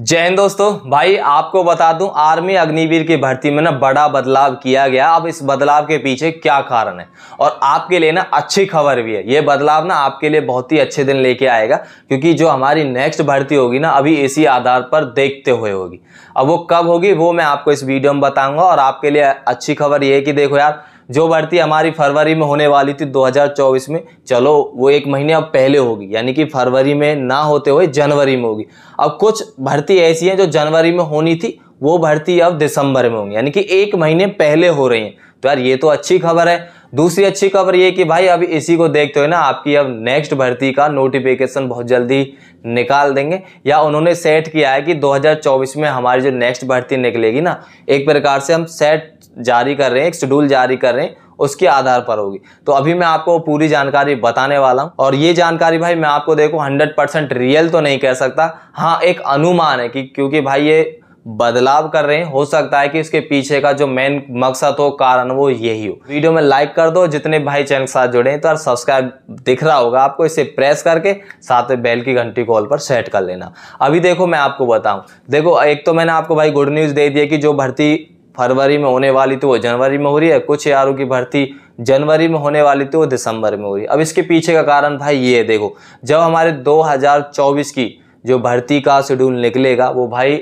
जय हिंद दोस्तों भाई आपको बता दूं आर्मी अग्निवीर की भर्ती में ना बड़ा बदलाव किया गया अब इस बदलाव के पीछे क्या कारण है और आपके लिए ना अच्छी खबर भी है ये बदलाव ना आपके लिए बहुत ही अच्छे दिन लेके आएगा क्योंकि जो हमारी नेक्स्ट भर्ती होगी ना अभी इसी आधार पर देखते हुए होगी अब वो कब होगी वो मैं आपको इस वीडियो में बताऊंगा और आपके लिए अच्छी खबर ये है कि देखो यार जो भर्ती हमारी फरवरी में होने वाली थी 2024 में चलो वो एक महीने अब पहले होगी यानी कि फरवरी में ना होते हुए जनवरी में होगी अब कुछ भर्ती ऐसी हैं जो जनवरी में होनी थी वो भर्ती अब दिसंबर में होंगी यानी कि एक महीने पहले हो रही हैं तो यार ये तो अच्छी खबर है दूसरी अच्छी खबर ये कि भाई अब इसी को देखते हुए ना आपकी अब नेक्स्ट भर्ती का नोटिफिकेशन बहुत जल्दी निकाल देंगे या उन्होंने सेट किया है कि 2024 में हमारी जो नेक्स्ट भर्ती निकलेगी ना एक प्रकार से हम सेट जारी कर रहे हैं एक शेड्यूल जारी कर रहे हैं उसके आधार पर होगी तो अभी मैं आपको पूरी जानकारी बताने वाला हूँ और ये जानकारी भाई मैं आपको देखो हंड्रेड परसेंट रियल तो नहीं कह सकता हाँ एक अनुमान है कि क्योंकि भाई ये बदलाव कर रहे हैं हो सकता है कि इसके पीछे का जो मेन मकसद हो कारण वो यही हो वीडियो में लाइक कर दो जितने भाई चैनल के साथ जुड़े हैं तो और सब्सक्राइब दिख रहा होगा आपको इसे प्रेस करके साथ में बेल की घंटी कॉल पर सेट कर लेना अभी देखो मैं आपको बताऊं देखो एक तो मैंने आपको भाई गुड न्यूज़ दे दी कि जो भर्ती फरवरी में होने वाली तो वो जनवरी में हो रही है कुछ यारों की भर्ती जनवरी में होने वाली थी तो वो दिसंबर में हो रही है अब इसके पीछे का कारण भाई ये देखो जब हमारे 2024 की जो भर्ती का शेड्यूल निकलेगा वो भाई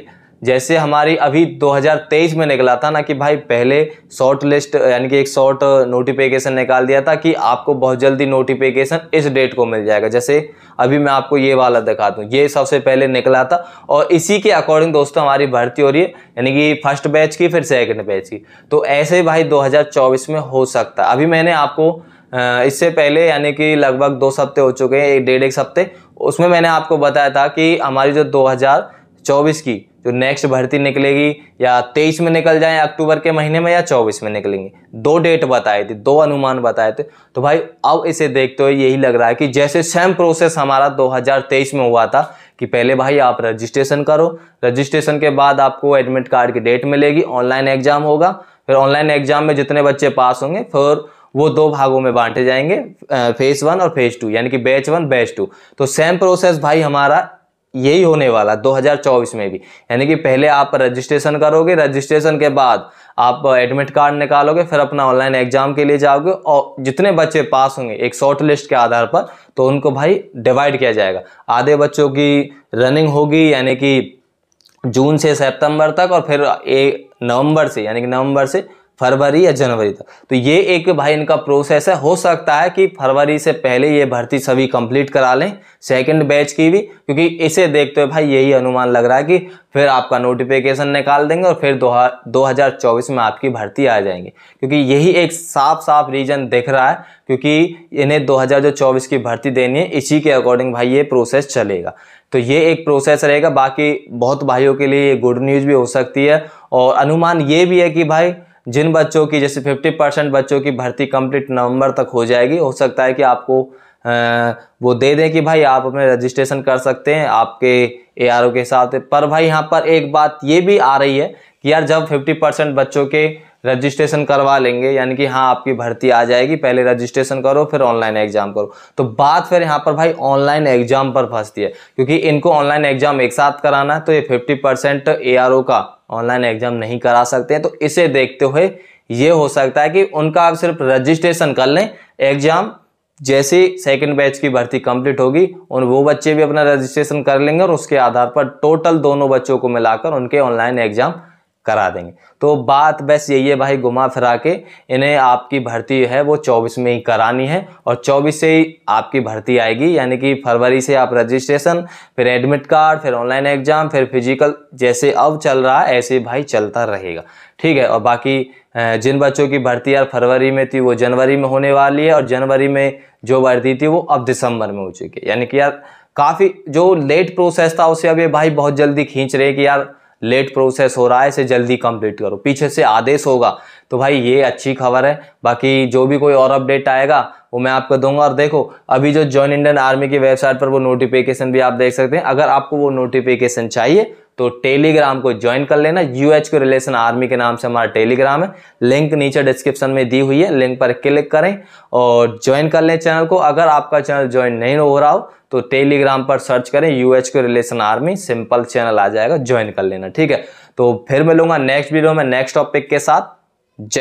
जैसे हमारी अभी 2023 में निकला था ना कि भाई पहले शॉर्ट लिस्ट यानी कि एक शॉर्ट नोटिफिकेशन निकाल दिया था कि आपको बहुत जल्दी नोटिफिकेशन इस डेट को मिल जाएगा जैसे अभी मैं आपको ये वाला दिखा दूँ ये सबसे पहले निकला था और इसी के अकॉर्डिंग दोस्तों हमारी भर्ती हो रही है यानी कि फर्स्ट बैच की फिर सेकेंड बैच की तो ऐसे भाई दो में हो सकता अभी मैंने आपको इससे पहले यानी कि लगभग दो हफ्ते हो चुके हैं एक डेढ़ एक हफ्ते उसमें मैंने आपको बताया था कि हमारी जो 2024 की जो नेक्स्ट भर्ती निकलेगी या तेईस में निकल जाए अक्टूबर के महीने में या चौबीस में निकलेंगे दो डेट बताए थे दो अनुमान बताए थे तो भाई अब इसे देखते हुए यही लग रहा है कि जैसे सेम प्रोसेस हमारा 2023 में हुआ था कि पहले भाई आप रजिस्ट्रेशन करो रजिस्ट्रेशन के बाद आपको एडमिट कार्ड की डेट मिलेगी ऑनलाइन एग्जाम होगा फिर ऑनलाइन एग्जाम में जितने बच्चे पास होंगे फिर वो दो भागों में बांटे जाएंगे फेज वन और फेज टू यानी कि बैच वन बैच टू तो सेम प्रोसेस भाई हमारा यही होने वाला 2024 में भी यानी कि पहले आप रजिस्ट्रेशन करोगे रजिस्ट्रेशन के बाद आप एडमिट कार्ड निकालोगे फिर अपना ऑनलाइन एग्जाम के लिए जाओगे और जितने बच्चे पास होंगे एक शॉर्ट लिस्ट के आधार पर तो उनको भाई डिवाइड किया जाएगा आधे बच्चों की रनिंग होगी यानी कि जून से सितंबर तक और फिर नवम्बर नवंबर से यानी कि नवंबर से फरवरी या जनवरी तक तो ये एक भाई इनका प्रोसेस है हो सकता है कि फरवरी से पहले ये भर्ती सभी कंप्लीट करा लें सेकंड बैच की भी क्योंकि इसे देखते हुए भाई यही अनुमान लग रहा है कि फिर आपका नोटिफिकेशन निकाल देंगे और फिर दो हज़ार चौबीस में आपकी भर्ती आ जाएंगी क्योंकि यही एक साफ साफ रीज़न दिख रहा है क्योंकि इन्हें दो हज़ार जो चौबीस की भर्ती देनी है इसी के अकॉर्डिंग भाई ये प्रोसेस चलेगा तो ये एक प्रोसेस रहेगा बाकी बहुत भाइयों के लिए ये गुड न्यूज़ भी हो सकती है और अनुमान ये भी है कि भाई जिन बच्चों की जैसे 50 परसेंट बच्चों की भर्ती कंप्लीट नवंबर तक हो जाएगी हो सकता है कि आपको वो दे दें कि भाई आप अपने रजिस्ट्रेशन कर सकते हैं आपके ए के हिसाब से पर भाई यहाँ पर एक बात ये भी आ रही है कि यार जब 50 परसेंट बच्चों के रजिस्ट्रेशन करवा लेंगे यानी कि हाँ आपकी भर्ती आ जाएगी पहले रजिस्ट्रेशन करो फिर ऑनलाइन एग्जाम करो तो बात फिर यहाँ पर भाई ऑनलाइन एग्जाम पर फंसती है क्योंकि इनको ऑनलाइन एग्जाम एक साथ कराना तो ये फिफ्टी परसेंट का ऑनलाइन एग्जाम नहीं करा सकते हैं तो इसे देखते हुए ये हो सकता है कि उनका आप सिर्फ रजिस्ट्रेशन कर लें एग्जाम जैसे सेकंड बैच की भर्ती कंप्लीट होगी और वो बच्चे भी अपना रजिस्ट्रेशन कर लेंगे और उसके आधार पर टोटल दोनों बच्चों को मिलाकर उनके ऑनलाइन एग्जाम करा देंगे तो बात बस यही है भाई घुमा फिरा के इन्हें आपकी भर्ती है वो 24 में ही करानी है और 24 से ही आपकी भर्ती आएगी यानी कि फरवरी से आप रजिस्ट्रेशन फिर एडमिट कार्ड फिर ऑनलाइन एग्ज़ाम फिर फिजिकल जैसे अब चल रहा है ऐसे भाई चलता रहेगा ठीक है और बाकी जिन बच्चों की भर्ती यार फरवरी में थी वो जनवरी में होने वाली है और जनवरी में जो भर्ती थी वो अब दिसंबर में हो चुकी है यानी कि यार काफ़ी जो लेट प्रोसेस था उसे अब ये भाई बहुत जल्दी खींच रहे कि यार लेट प्रोसेस हो रहा है इसे जल्दी कंप्लीट करो पीछे से आदेश होगा तो भाई ये अच्छी खबर है बाकी जो भी कोई और अपडेट आएगा वो मैं आपको दूंगा और देखो अभी जो जॉइन इंडियन आर्मी की वेबसाइट पर वो नोटिफिकेशन भी आप देख सकते हैं अगर आपको वो नोटिफिकेशन चाहिए तो टेलीग्राम को ज्वाइन कर लेना यूएच के को रिलेशन आर्मी के नाम से हमारा टेलीग्राम है लिंक नीचे डिस्क्रिप्शन में दी हुई है लिंक पर क्लिक करें और ज्वाइन कर लें चैनल को अगर आपका चैनल ज्वाइन नहीं हो रहा हो तो टेलीग्राम पर सर्च करें यूएच के को रिलेशन आर्मी सिंपल चैनल आ जाएगा ज्वाइन कर लेना ठीक है तो फिर मिलूंगा नेक्स्ट वीडियो में नेक्स्ट टॉपिक के साथ जय